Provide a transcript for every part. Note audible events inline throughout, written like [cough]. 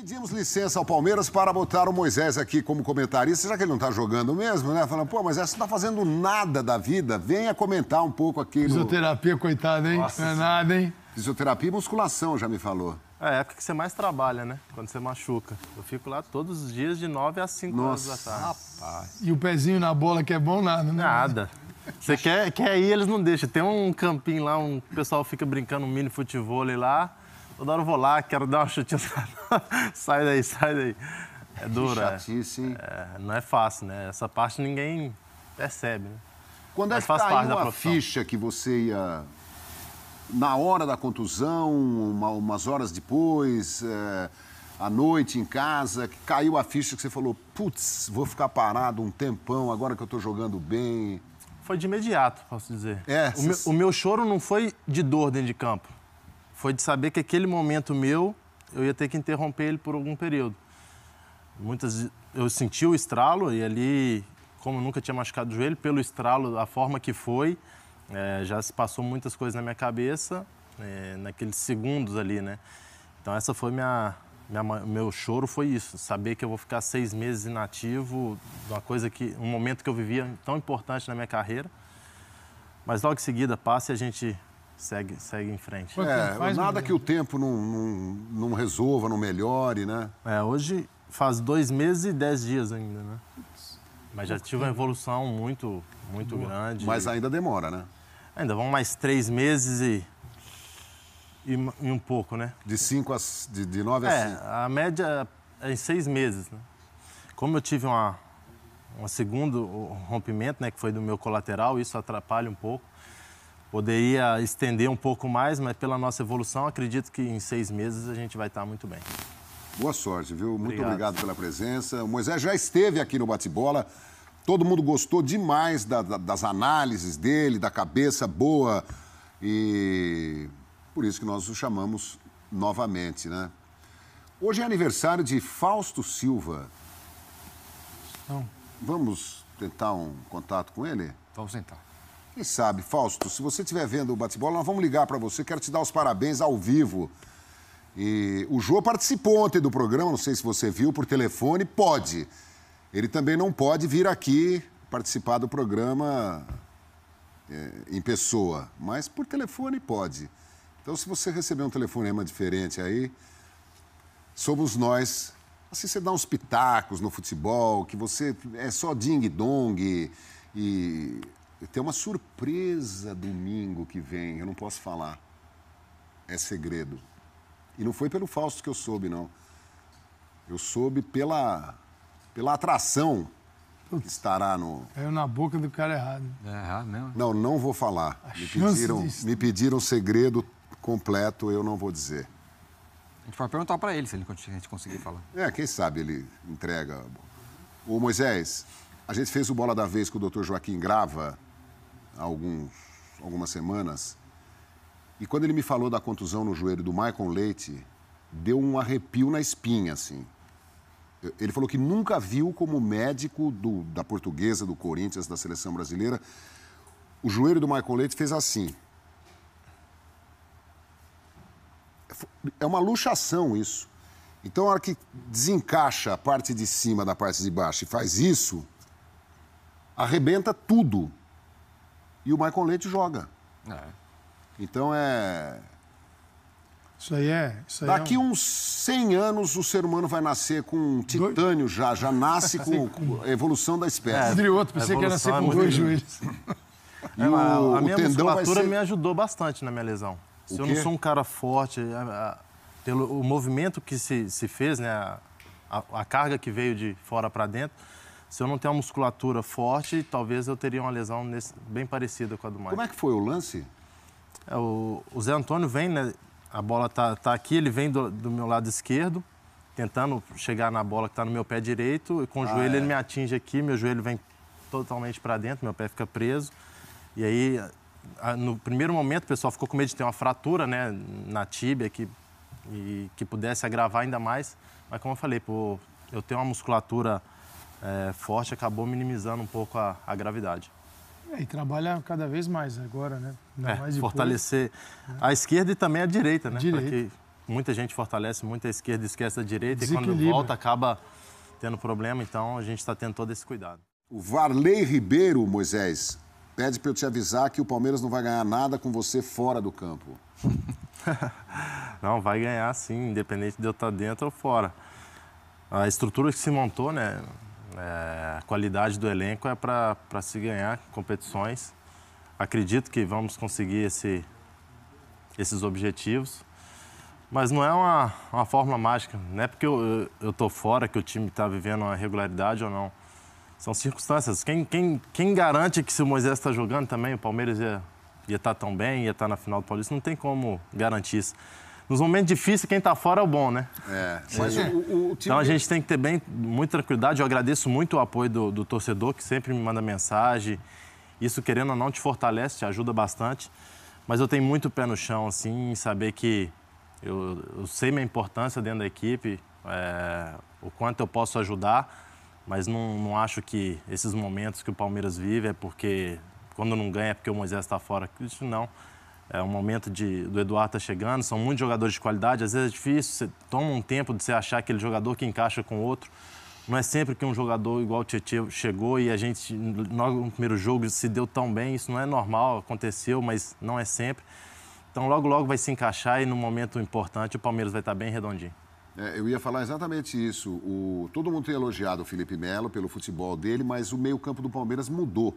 Pedimos licença ao Palmeiras para botar o Moisés aqui como comentarista, já que ele não está jogando mesmo, né? Falando, pô, Moisés, você não está fazendo nada da vida, venha comentar um pouco aqui. No... Fisioterapia, coitado, hein? Nossa, não é nada, hein? Fisioterapia e musculação, já me falou. É, é a época que você mais trabalha, né? Quando você machuca. Eu fico lá todos os dias de 9 às 5 horas da tarde. Rapaz. E o pezinho na bola que é bom nada, né? Nada. Você quer, quer ir, eles não deixam. Tem um campinho lá, um o pessoal fica brincando um mini futebol lá. Toda hora eu vou lá, quero dar uma chutinha. [laughs] sai daí, sai daí. É dura. Que é. chatice, É, não é fácil, né? Essa parte ninguém percebe, né? Quando é Mas é que faz caiu a ficha que você ia... Na hora da contusão, uma, umas horas depois, é, à noite em casa, que caiu a ficha que você falou, putz, vou ficar parado um tempão agora que eu estou jogando bem. Foi de imediato, posso dizer. É, o, meu, o meu choro não foi de dor dentro de campo foi de saber que aquele momento meu eu ia ter que interromper ele por algum período. Muitas eu senti o estralo e ali, como nunca tinha machucado o joelho, pelo estralo, a forma que foi, é, já se passou muitas coisas na minha cabeça é, naqueles segundos ali, né? Então essa foi minha, minha, meu choro foi isso, saber que eu vou ficar seis meses inativo, uma coisa que um momento que eu vivia tão importante na minha carreira, mas logo em seguida passa e a gente segue, segue em frente. É, faz, nada que o tempo não, não, não, resolva, não melhore, né? É, hoje faz dois meses e dez dias ainda, né? Mas já tive uma evolução muito, muito Boa. grande. Mas ainda demora, né? Ainda vão mais três meses e, e, e um pouco, né? De cinco a, de, de nove é, a cinco. a média é em seis meses, né? Como eu tive uma, um segundo rompimento, né, que foi do meu colateral, isso atrapalha um pouco. Poderia estender um pouco mais, mas pela nossa evolução, acredito que em seis meses a gente vai estar muito bem. Boa sorte, viu? Muito obrigado, obrigado pela presença. O Moisés já esteve aqui no Bate-Bola. Todo mundo gostou demais da, da, das análises dele, da cabeça boa. E por isso que nós o chamamos novamente, né? Hoje é aniversário de Fausto Silva. Não. Vamos tentar um contato com ele? Vamos tentar. Quem sabe, Fausto, se você estiver vendo o bate-bola, nós vamos ligar para você. Quero te dar os parabéns ao vivo. E o João participou ontem do programa, não sei se você viu, por telefone. Pode. Ele também não pode vir aqui participar do programa é, em pessoa, mas por telefone pode. Então, se você receber um telefonema diferente aí, somos nós. Assim, você dá uns pitacos no futebol, que você é só ding-dong e tem uma surpresa domingo que vem, eu não posso falar. É segredo. E não foi pelo Fausto que eu soube, não. Eu soube pela, pela atração que estará no. Caiu na boca do cara errado. É errado mesmo? Não, não vou falar. me pediram, disso. me pediram segredo completo, eu não vou dizer. A gente vai perguntar para ele se ele a gente conseguir falar. É, quem sabe ele entrega. Ô Moisés, a gente fez o Bola da Vez com o Dr. Joaquim Grava alguns, algumas semanas. E quando ele me falou da contusão no joelho do Michael Leite, deu um arrepio na espinha, assim. Ele falou que nunca viu como médico do, da portuguesa, do Corinthians, da seleção brasileira. O joelho do Michael Leite fez assim. É uma luxação isso. Então, a hora que desencaixa a parte de cima da parte de baixo e faz isso, arrebenta tudo. E o Michael Leite joga. É. Então é. Isso aí é. Isso aí é Daqui é um... uns 100 anos o ser humano vai nascer com titânio dois... já, já nasce [laughs] com, com evolução da espécie. É, Drioto, pensei que ia nascer é com dois joelhos. É, a, a minha musculatura ser... me ajudou bastante na minha lesão. O se quê? eu não sou um cara forte, a, a, pelo o movimento que se, se fez, né, a, carga que veio de fora para dentro, se eu não tenho uma musculatura forte, talvez eu teria uma lesão nesse, bem parecida com a do Michael. Como é que foi o lance? É, o, o, Zé Antônio vem, né? A bola tá, tá aqui, ele vem do, do meu lado esquerdo, tentando chegar na bola que está no meu pé direito. E com o ah, joelho é. ele me atinge aqui, meu joelho vem totalmente para dentro, meu pé fica preso. E aí, no primeiro momento, o pessoal ficou com medo de ter uma fratura, né, na tíbia que e que pudesse agravar ainda mais. Mas como eu falei, pô, eu tenho uma musculatura é, forte acabou minimizando um pouco a, a gravidade. É, e trabalha cada vez mais agora, né? É, mais fortalecer né? a esquerda e também a direita, né? Direita. Porque muita gente fortalece muita a esquerda e esquece a direita e quando volta acaba tendo problema, então a gente está tendo todo esse cuidado. O Varley Ribeiro, Moisés, pede para eu te avisar que o Palmeiras não vai ganhar nada com você fora do campo. [laughs] não, vai ganhar sim, independente de eu estar tá dentro ou fora. A estrutura que se montou, né? É, a qualidade do elenco é para se ganhar competições. Acredito que vamos conseguir esse, esses objetivos. Mas não é uma, uma fórmula mágica. Não é porque eu estou fora que o time está vivendo uma regularidade ou não. São circunstâncias. Quem, quem, quem garante que se o Moisés está jogando também, o Palmeiras ia estar tá tão bem, ia estar tá na final do Paulista? Não tem como garantir isso nos momentos difíceis, quem está fora é o bom, né? É. Mas o, o time... Então a gente tem que ter bem, muita tranquilidade. Eu agradeço muito o apoio do, do torcedor, que sempre me manda mensagem. Isso, querendo ou não, te fortalece, te ajuda bastante. Mas eu tenho muito pé no chão, assim, em saber que eu, eu sei minha importância dentro da equipe, é, o quanto eu posso ajudar, mas não, não acho que esses momentos que o Palmeiras vive é porque quando não ganha é porque o Moisés está fora. Isso não é um momento de, do Eduardo tá chegando, são muitos jogadores de qualidade, às vezes é difícil, você toma um tempo de você achar aquele jogador que encaixa com outro. Não é sempre que um jogador igual o Tietchan chegou e a gente, no primeiro jogo, se deu tão bem. Isso não é normal, aconteceu, mas não é sempre. Então, logo, logo vai se encaixar e, no momento importante, o Palmeiras vai estar tá bem redondinho. É, eu ia falar exatamente isso. O, todo mundo tem elogiado o Felipe Melo pelo futebol dele, mas o meio-campo do Palmeiras mudou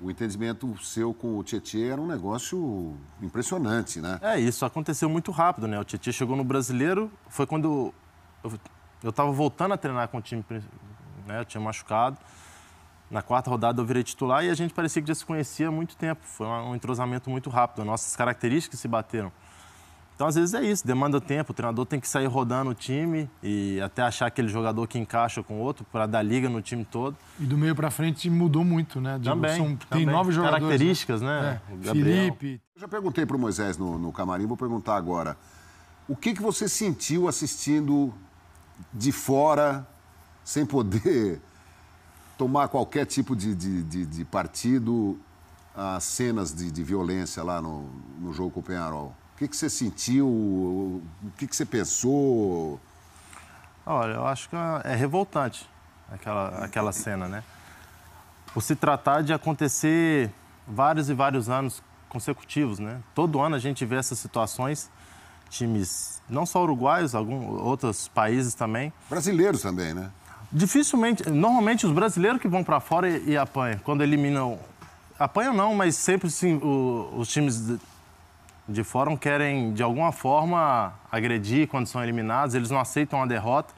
o entendimento seu com o Tietchan era um negócio impressionante, né? É, isso aconteceu muito rápido, né? O Tietchan chegou no Brasileiro, foi quando eu estava voltando a treinar com o time, né? Eu tinha machucado. Na quarta rodada eu virei titular e a gente parecia que já se conhecia há muito tempo. Foi um entrosamento muito rápido. Nossas características se bateram. Então, às vezes é isso, demanda tempo. O treinador tem que sair rodando o time e até achar aquele jogador que encaixa com o outro para dar liga no time todo. E do meio para frente mudou muito, né? Digo, também, são, Tem novos jogadores. Né? Características, né? né? Felipe. Eu já perguntei para o Moisés no, no camarim, vou perguntar agora. O que, que você sentiu assistindo de fora, sem poder [laughs] tomar qualquer tipo de, de, de, de partido, as cenas de, de violência lá no, no jogo com o Penharol? O que, que você sentiu? O que, que você pensou? Olha, eu acho que é, é revoltante aquela, aquela cena, né? Por se tratar de acontecer vários e vários anos consecutivos, né? Todo ano a gente vê essas situações, times não só uruguaios, alguns outros países também. Brasileiros também, né? Dificilmente, normalmente os brasileiros que vão para fora e, e apanham, quando eliminam, apanham não, mas sempre sim, o, os times de fórum querem, de alguma forma, agredir quando são eliminados, eles não aceitam a derrota.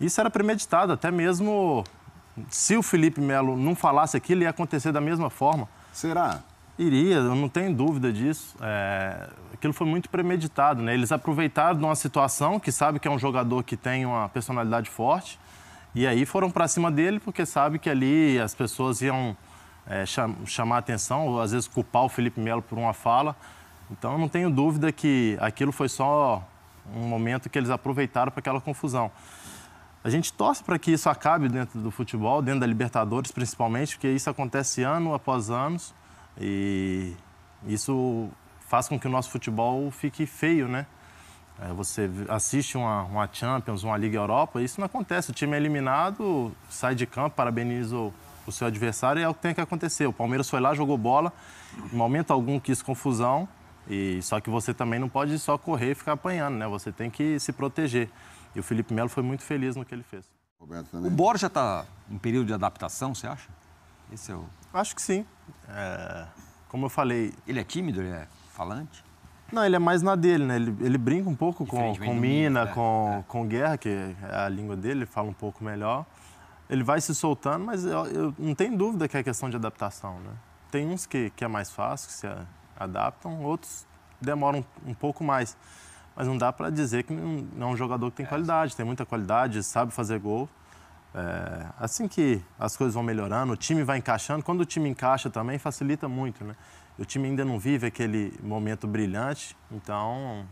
Isso era premeditado, até mesmo se o Felipe Melo não falasse aquilo, ia acontecer da mesma forma. Será? Iria, eu não tenho dúvida disso. É... Aquilo foi muito premeditado, né? Eles aproveitaram de uma situação que sabe que é um jogador que tem uma personalidade forte e aí foram para cima dele porque sabe que ali as pessoas iam é, chamar atenção ou às vezes culpar o Felipe Melo por uma fala. Então, eu não tenho dúvida que aquilo foi só um momento que eles aproveitaram para aquela confusão. A gente torce para que isso acabe dentro do futebol, dentro da Libertadores principalmente, porque isso acontece ano após ano e isso faz com que o nosso futebol fique feio, né? É, você assiste uma, uma Champions, uma Liga Europa, isso não acontece. O time é eliminado, sai de campo, parabeniza o, o seu adversário e é o que tem que acontecer. O Palmeiras foi lá, jogou bola, em momento algum quis confusão e só que você também não pode só correr e ficar apanhando, né? Você tem que se proteger. E o Felipe Melo foi muito feliz no que ele fez. O Borja está em período de adaptação, você acha? Esse é o... Acho que sim. É... Como eu falei... Ele é tímido? Ele é falante? Não, ele é mais na dele, né? Ele, ele brinca um pouco com, com Mina, né? com, é. com Guerra, que é a língua dele, ele fala um pouco melhor. Ele vai se soltando, mas eu, eu não tem dúvida que é questão de adaptação, né? Tem uns que, que é mais fácil, que se adaptam, outros demoram um pouco mais. Mas não dá para dizer que não é um jogador que tem é. qualidade, tem muita qualidade, sabe fazer gol. É, assim que as coisas vão melhorando, o time vai encaixando. Quando o time encaixa também, facilita muito, né? O time ainda não vive aquele momento brilhante, então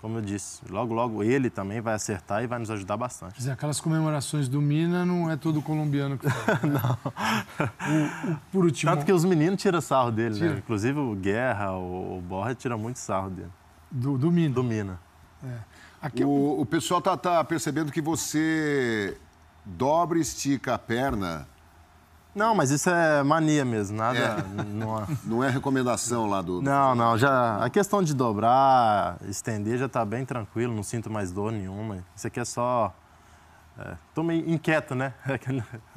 como eu disse, logo, logo ele também vai acertar e vai nos ajudar bastante. Dizer, aquelas comemorações do Mina não é todo colombiano que faz. Né? [laughs] não. O, o, por último... Tanto que os meninos tiram sarro dele, né? tira. né? Inclusive o Guerra, o, o Borja tira muito sarro dele. Do, do Mina? Do Mina. É. Aqui... O, o, pessoal tá, tá percebendo que você dobra e estica a perna não, mas isso é mania mesmo, nada. É. [laughs] Não, é... não é recomendação lá do. Não, não, já. Ah. A questão de dobrar, estender já está bem tranquilo, não sinto mais dor nenhuma. Isso aqui é só é, tô meio inquieto, né?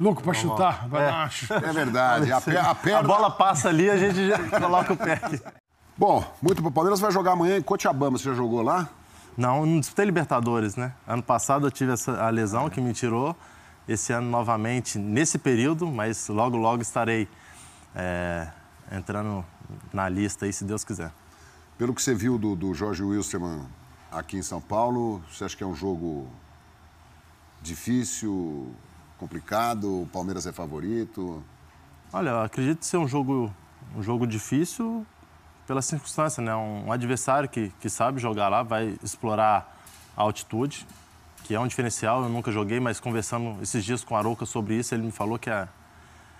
Louco [laughs] pra chutar, vai é. lá. É verdade. A, [laughs] perna... a, bola passa ali, a gente já coloca o pé aqui. Bom, muito pro Palmeiras vai jogar amanhã em Cochabamba. Você já jogou lá? Não, não disputei Libertadores, né? Ano passado eu tive essa, a lesão é. que me tirou esse ano novamente nesse período, mas logo, logo estarei é, entrando na lista aí, se Deus quiser. Pelo que você viu do, do Jorge Wilstermann aqui em São Paulo, você acha que é um jogo difícil, complicado? O Palmeiras é favorito? Olha, eu acredito ser um jogo, um jogo difícil pela circunstância, né? Um adversário que, que sabe jogar lá vai explorar a altitude, que é um diferencial, eu nunca joguei, mas conversando esses dias com o Arouca sobre isso, ele me falou que é,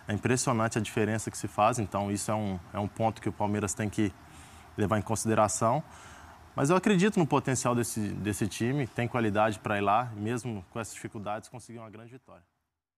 é impressionante a diferença que se faz, então isso é um, é um ponto que o Palmeiras tem que levar em consideração. Mas eu acredito no potencial desse, desse time, tem qualidade para ir lá, mesmo com essas dificuldades, conseguir uma grande vitória.